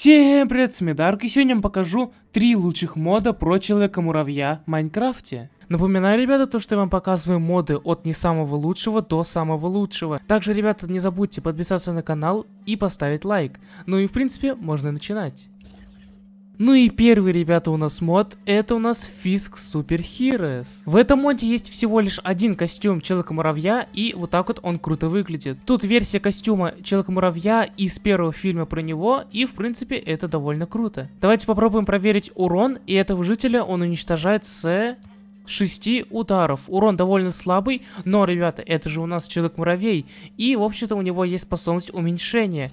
Всем привет, Смидарк! и сегодня я вам покажу три лучших мода про Человека-муравья в Майнкрафте. Напоминаю, ребята, то, что я вам показываю моды от не самого лучшего до самого лучшего. Также, ребята, не забудьте подписаться на канал и поставить лайк. Ну и, в принципе, можно начинать. Ну и первый, ребята, у нас мод, это у нас Фиск Супер Heroes. В этом моде есть всего лишь один костюм Человека-муравья, и вот так вот он круто выглядит. Тут версия костюма Человека-муравья из первого фильма про него, и в принципе это довольно круто. Давайте попробуем проверить урон, и этого жителя он уничтожает с... 6 ударов. Урон довольно слабый, но, ребята, это же у нас Человек-муравей. И, в общем-то, у него есть способность уменьшения.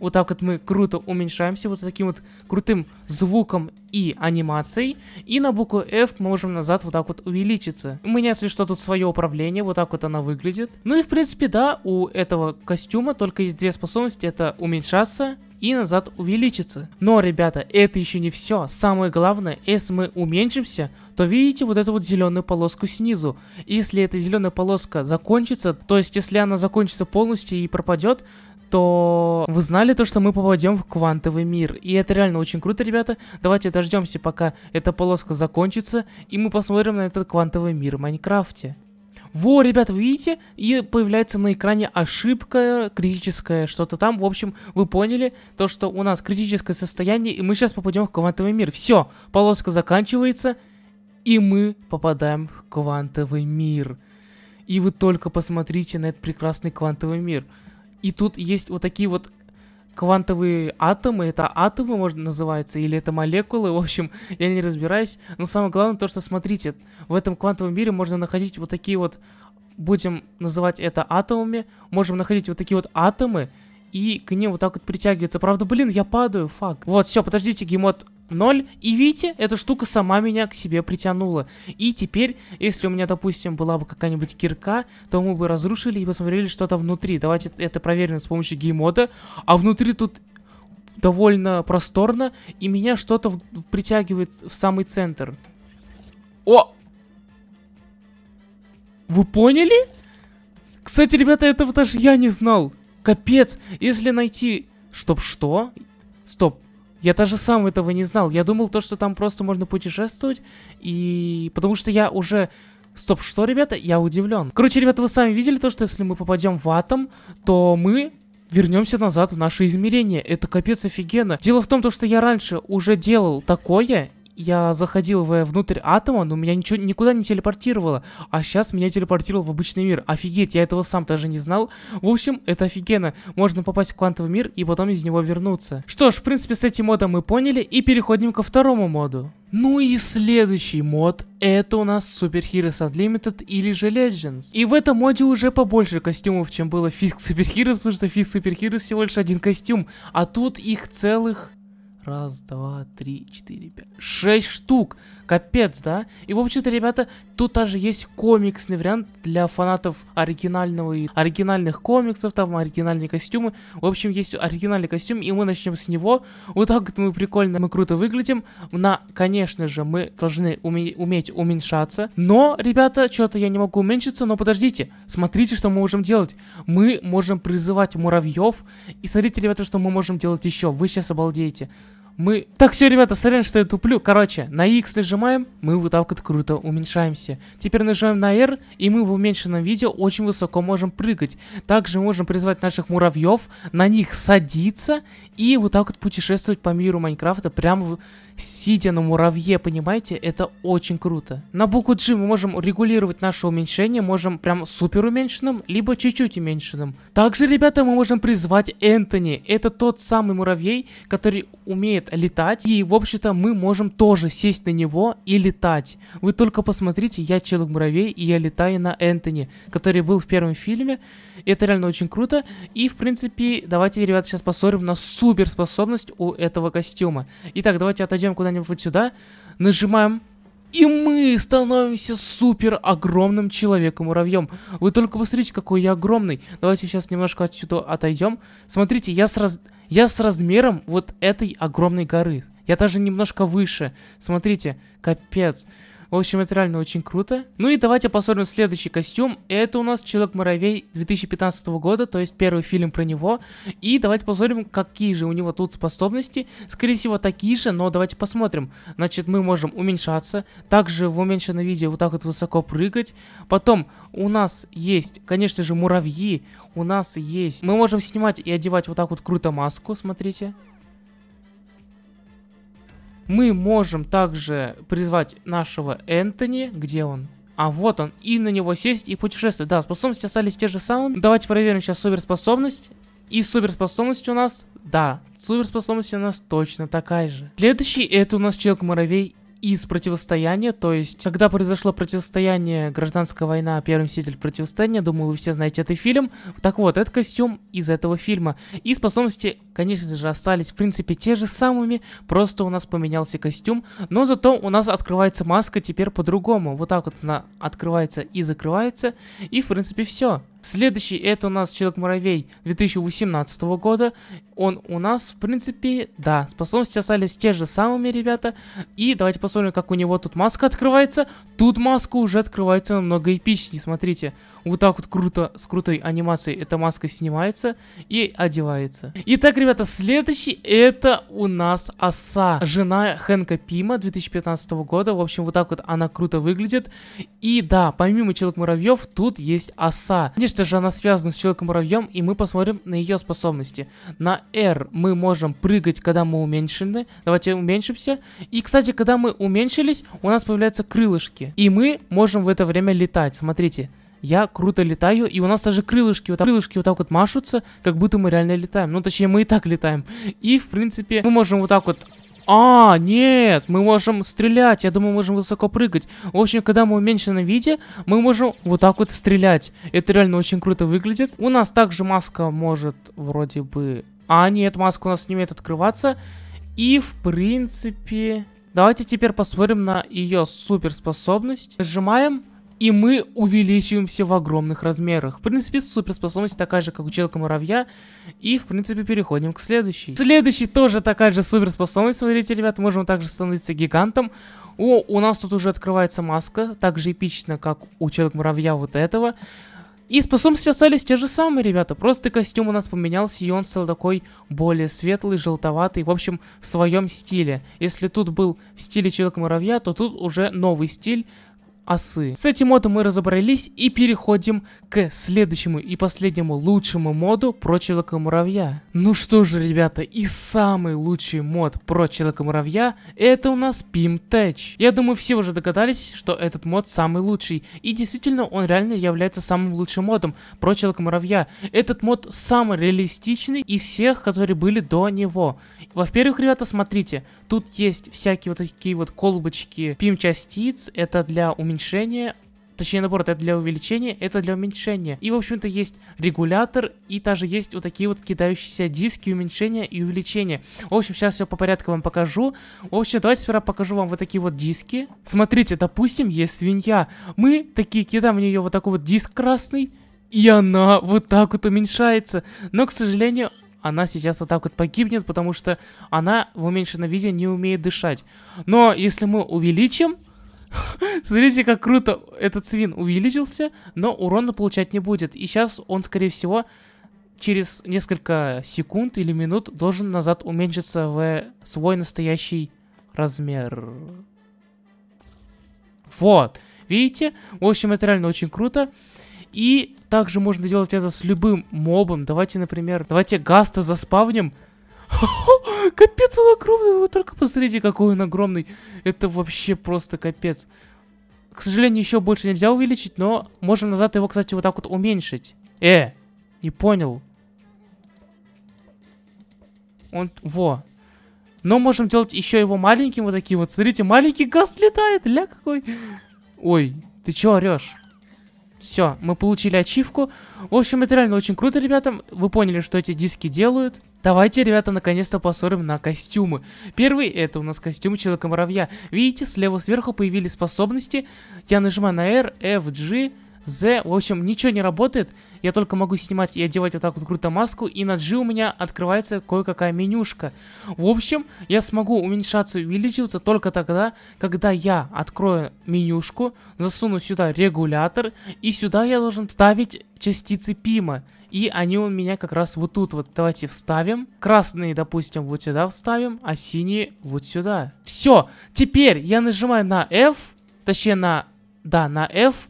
Вот так вот мы круто уменьшаемся вот с таким вот крутым звуком и анимацией. И на букву F мы можем назад вот так вот увеличиться. У меня, если что, тут свое управление, вот так вот она выглядит. Ну и в принципе, да, у этого костюма только есть две способности. Это уменьшаться и назад увеличиться. Но, ребята, это еще не все. Самое главное, если мы уменьшимся, то видите вот эту вот зеленую полоску снизу. Если эта зеленая полоска закончится, то есть если она закончится полностью и пропадет, то вы знали то, что мы попадем в квантовый мир. И это реально очень круто, ребята. Давайте дождемся, пока эта полоска закончится, и мы посмотрим на этот квантовый мир в Майнкрафте. Во, ребят, вы видите? И появляется на экране ошибка критическая, что-то там. В общем, вы поняли то, что у нас критическое состояние, и мы сейчас попадем в квантовый мир. Все, полоска заканчивается, и мы попадаем в квантовый мир. И вы только посмотрите на этот прекрасный квантовый мир. И тут есть вот такие вот квантовые атомы, это атомы, можно называется, или это молекулы, в общем, я не разбираюсь. Но самое главное то, что, смотрите, в этом квантовом мире можно находить вот такие вот, будем называть это атомами, можем находить вот такие вот атомы, и к ним вот так вот притягивается. Правда, блин, я падаю, фак. Вот, все, подождите, гемот 0. И видите, эта штука сама меня к себе притянула. И теперь, если у меня, допустим, была бы какая-нибудь кирка, то мы бы разрушили и посмотрели, что то внутри. Давайте это проверим с помощью геймода. А внутри тут довольно просторно, и меня что-то притягивает в самый центр. О! Вы поняли? Кстати, ребята, этого даже я не знал. Капец, если найти... Чтоб что? Стоп, я даже сам этого не знал. Я думал то, что там просто можно путешествовать. И... Потому что я уже... Стоп, что, ребята? Я удивлен. Короче, ребята, вы сами видели то, что если мы попадем в атом, то мы вернемся назад в наше измерение. Это капец офигенно. Дело в том, то, что я раньше уже делал такое, я заходил внутрь атома, но меня ничего никуда не телепортировало. А сейчас меня телепортировал в обычный мир. Офигеть, я этого сам даже не знал. В общем, это офигенно. Можно попасть в квантовый мир и потом из него вернуться. Что ж, в принципе, с этим модом мы поняли и переходим ко второму моду. Ну и следующий мод, это у нас Super Heroes Unlimited или же Legends. И в этом моде уже побольше костюмов, чем было в Fisk Super Heroes, потому что Fisk Super Heroes всего лишь один костюм, а тут их целых Раз, два, три, четыре, пять. Шесть штук! Капец, да? И, в общем-то, ребята, тут даже есть комиксный вариант для фанатов оригинального и оригинальных комиксов, там оригинальные костюмы. В общем, есть оригинальный костюм, и мы начнем с него. Вот так вот мы прикольно, мы круто выглядим. На, конечно же, мы должны уме уметь уменьшаться. Но, ребята, что-то я не могу уменьшиться, но подождите. Смотрите, что мы можем делать. Мы можем призывать муравьев. И смотрите, ребята, что мы можем делать еще. Вы сейчас обалдеете мы... Так, все, ребята, сорян, что я туплю. Короче, на X нажимаем, мы вот так вот круто уменьшаемся. Теперь нажимаем на R, и мы в уменьшенном виде очень высоко можем прыгать. Также можем призвать наших муравьев, на них садиться и вот так вот путешествовать по миру Майнкрафта прямо в сидя на муравье, понимаете? Это очень круто. На букву G мы можем регулировать наше уменьшение, можем прям супер уменьшенным, либо чуть-чуть уменьшенным. Также, ребята, мы можем призвать Энтони. Это тот самый муравей, который умеет летать, и, в общем-то, мы можем тоже сесть на него и летать. Вы только посмотрите, я Человек-муравей, и я летаю на Энтони, который был в первом фильме. Это реально очень круто. И, в принципе, давайте, ребята, сейчас посмотрим на суперспособность у этого костюма. Итак, давайте отойдем заходим куда-нибудь вот сюда, нажимаем, и мы становимся супер огромным человеком-муравьем. Вы только посмотрите, какой я огромный. Давайте сейчас немножко отсюда отойдем. Смотрите, я с, раз... я с размером вот этой огромной горы. Я даже немножко выше. Смотрите, капец. Капец. В общем, это реально очень круто. Ну и давайте посмотрим следующий костюм. Это у нас Человек-муравей 2015 года, то есть первый фильм про него. И давайте посмотрим, какие же у него тут способности. Скорее всего, такие же, но давайте посмотрим. Значит, мы можем уменьшаться. Также в уменьшенном виде вот так вот высоко прыгать. Потом у нас есть, конечно же, муравьи. У нас есть... Мы можем снимать и одевать вот так вот круто маску, смотрите. Мы можем также призвать нашего Энтони. Где он? А вот он. И на него сесть и путешествовать. Да, способности остались те же самые. Давайте проверим сейчас суперспособность. И суперспособность у нас, да, суперспособность у нас точно такая же. Следующий это у нас Человек-муравей из противостояния, то есть, когда произошло противостояние, гражданская война, первый мститель противостояния, думаю, вы все знаете этот фильм. Так вот, этот костюм из этого фильма. И способности, конечно же, остались, в принципе, те же самыми, просто у нас поменялся костюм, но зато у нас открывается маска теперь по-другому. Вот так вот она открывается и закрывается, и, в принципе, все. Следующий это у нас Человек-муравей 2018 года. Он у нас, в принципе, да, способности остались те же самыми, ребята. И давайте посмотрим, как у него тут маска открывается. Тут маска уже открывается намного эпичнее, смотрите вот так вот круто, с крутой анимацией эта маска снимается и одевается. Итак, ребята, следующий это у нас оса, жена Хэнка Пима 2015 года. В общем, вот так вот она круто выглядит. И да, помимо Человек-муравьев, тут есть оса. Конечно же, она связана с Человеком-муравьем, и мы посмотрим на ее способности. На R мы можем прыгать, когда мы уменьшены. Давайте уменьшимся. И, кстати, когда мы уменьшились, у нас появляются крылышки. И мы можем в это время летать. Смотрите, я круто летаю, и у нас даже крылышки вот, так, крылышки вот так вот машутся, как будто мы реально летаем. Ну, точнее, мы и так летаем. И, в принципе, мы можем вот так вот а, нет, мы можем стрелять, я думаю, мы можем высоко прыгать. В общем, когда мы уменьшены в виде, мы можем вот так вот стрелять. Это реально очень круто выглядит. У нас также маска может вроде бы... А, нет, маска у нас не умеет открываться. И, в принципе... Давайте теперь посмотрим на ее суперспособность. Нажимаем, и мы увеличиваемся в огромных размерах. В принципе, суперспособность такая же, как у Человека-муравья, и, в принципе, переходим к следующей. Следующий тоже такая же суперспособность, смотрите, ребят, можем также становиться гигантом. О, у нас тут уже открывается маска, так же эпично, как у Человека-муравья вот этого. И способности остались те же самые, ребята. Просто костюм у нас поменялся, и он стал такой более светлый, желтоватый, в общем, в своем стиле. Если тут был в стиле Человека-муравья, то тут уже новый стиль осы. С этим модом мы разобрались и переходим к следующему и последнему лучшему моду про Человека-муравья. Ну что же, ребята, и самый лучший мод про Человека-муравья это у нас PimTech. Я думаю, все уже догадались, что этот мод самый лучший. И действительно, он реально является самым лучшим модом про Человека-муравья. Этот мод самый реалистичный из всех, которые были до него. Во-первых, ребята, смотрите, тут есть всякие вот такие вот колбочки пим-частиц, это для уменьшения Уменьшение, точнее наоборот, это для увеличения, это для уменьшения. И, в общем-то, есть регулятор, и также есть вот такие вот кидающиеся диски уменьшения и увеличения. В общем, сейчас все по порядку вам покажу. В общем, давайте сперва покажу вам вот такие вот диски. Смотрите, допустим, есть свинья. Мы такие кидаем в нее вот такой вот диск красный, и она вот так вот уменьшается. Но, к сожалению, она сейчас вот так вот погибнет, потому что она в уменьшенном виде не умеет дышать. Но если мы увеличим Смотрите, как круто этот свин увеличился, но урона получать не будет. И сейчас он, скорее всего, через несколько секунд или минут должен назад уменьшиться в свой настоящий размер. Вот. Видите? В общем, это реально очень круто. И также можно делать это с любым мобом. Давайте, например, давайте Гаста заспавним. Капец, он огромный, вы только посмотрите, какой он огромный. Это вообще просто капец. К сожалению, еще больше нельзя увеличить, но можем назад его, кстати, вот так вот уменьшить. Э, не понял. Он, во. Но можем делать еще его маленьким, вот таким вот. Смотрите, маленький газ летает, ля какой. Ой, ты че орешь? Все, мы получили ачивку. В общем, это реально очень круто, ребята. Вы поняли, что эти диски делают. Давайте, ребята, наконец-то посмотрим на костюмы. Первый это у нас костюм Человека-муравья. Видите, слева сверху появились способности. Я нажимаю на R, F, G. З, В общем, ничего не работает. Я только могу снимать и одевать вот так вот круто маску. И на G у меня открывается кое-какая менюшка. В общем, я смогу уменьшаться и увеличиваться только тогда, когда я открою менюшку, засуну сюда регулятор. И сюда я должен ставить частицы пима. И они у меня как раз вот тут вот. Давайте вставим. Красные, допустим, вот сюда вставим, а синие вот сюда. Все. Теперь я нажимаю на F, точнее на... Да, на F.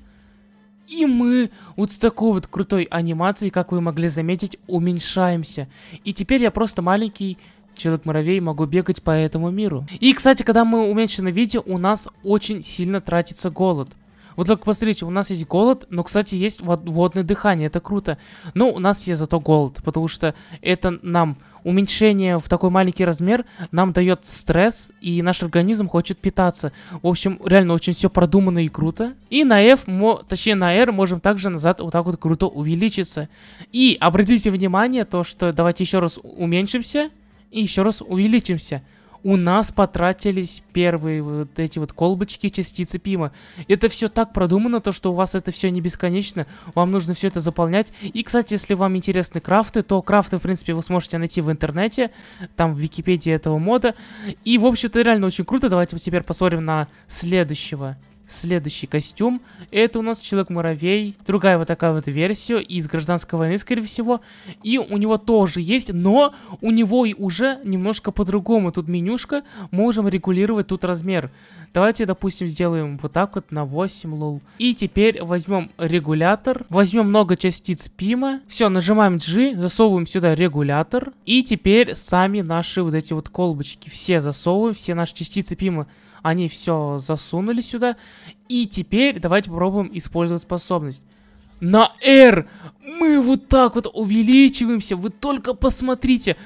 И мы вот с такой вот крутой анимацией, как вы могли заметить, уменьшаемся. И теперь я просто маленький Человек-муравей, могу бегать по этому миру. И, кстати, когда мы уменьшены в виде, у нас очень сильно тратится голод. Вот только посмотрите, у нас есть голод, но, кстати, есть вод водное дыхание, это круто. Но ну, у нас есть зато голод, потому что это нам уменьшение в такой маленький размер нам дает стресс, и наш организм хочет питаться. В общем, реально очень все продумано и круто. И на F, точнее на R можем также назад вот так вот круто увеличиться. И обратите внимание то, что давайте еще раз уменьшимся и еще раз увеличимся у нас потратились первые вот эти вот колбочки частицы пима. Это все так продумано, то что у вас это все не бесконечно, вам нужно все это заполнять. И, кстати, если вам интересны крафты, то крафты, в принципе, вы сможете найти в интернете, там в Википедии этого мода. И, в общем-то, реально очень круто. Давайте мы теперь посмотрим на следующего Следующий костюм. Это у нас Человек-муравей. Другая вот такая вот версия из гражданской войны, скорее всего. И у него тоже есть, но у него и уже немножко по-другому. Тут менюшка, можем регулировать тут размер. Давайте, допустим, сделаем вот так вот на 8 лол. И теперь возьмем регулятор, возьмем много частиц пима. Все, нажимаем G, засовываем сюда регулятор. И теперь сами наши вот эти вот колбочки. Все засовываем, все наши частицы пима они все засунули сюда. И теперь давайте попробуем использовать способность. На R мы вот так вот увеличиваемся. Вы только посмотрите.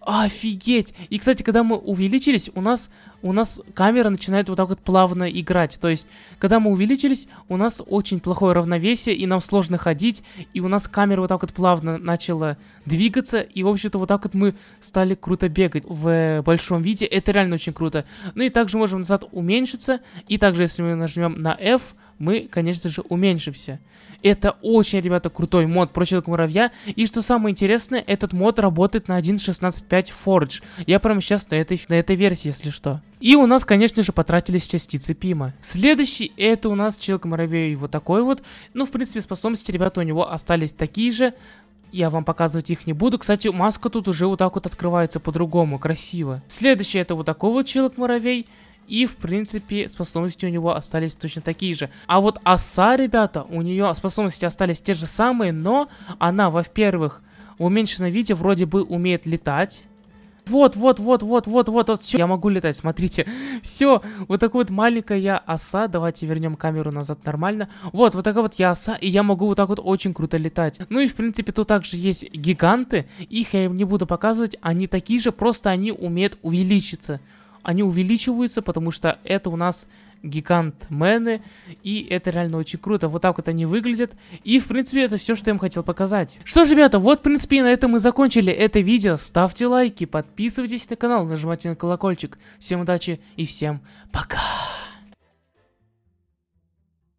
Офигеть. И, кстати, когда мы увеличились, у нас у нас камера начинает вот так вот плавно играть. То есть, когда мы увеличились, у нас очень плохое равновесие, и нам сложно ходить, и у нас камера вот так вот плавно начала двигаться, и, в общем-то, вот так вот мы стали круто бегать в большом виде. Это реально очень круто. Ну и также можем назад уменьшиться, и также, если мы нажмем на F, мы, конечно же, уменьшимся. Это очень, ребята, крутой мод про Человека-муравья. И что самое интересное, этот мод работает на 1.16.5 Forge. Я прямо сейчас на этой, на этой версии, если что. И у нас, конечно же, потратились частицы Пима. Следующий это у нас Человек-муравей вот такой вот. Ну, в принципе, способности, ребята, у него остались такие же. Я вам показывать их не буду. Кстати, маска тут уже вот так вот открывается по-другому, красиво. Следующий это вот такой вот Человек-муравей. И, в принципе, способности у него остались точно такие же. А вот оса, ребята, у нее способности остались те же самые, но она, во-первых, в уменьшенном виде вроде бы умеет летать. Вот, вот, вот, вот, вот, вот, вот, все. Я могу летать, смотрите. Все, вот такая вот маленькая оса. Давайте вернем камеру назад нормально. Вот, вот такая вот я оса, и я могу вот так вот очень круто летать. Ну и, в принципе, тут также есть гиганты. Их я им не буду показывать. Они такие же, просто они умеют увеличиться. Они увеличиваются, потому что это у нас гигантмены, и это реально очень круто. Вот так вот они выглядят, и в принципе это все, что я им хотел показать. Что же, ребята, вот в принципе на этом мы закончили это видео. Ставьте лайки, подписывайтесь на канал, нажимайте на колокольчик. Всем удачи и всем пока!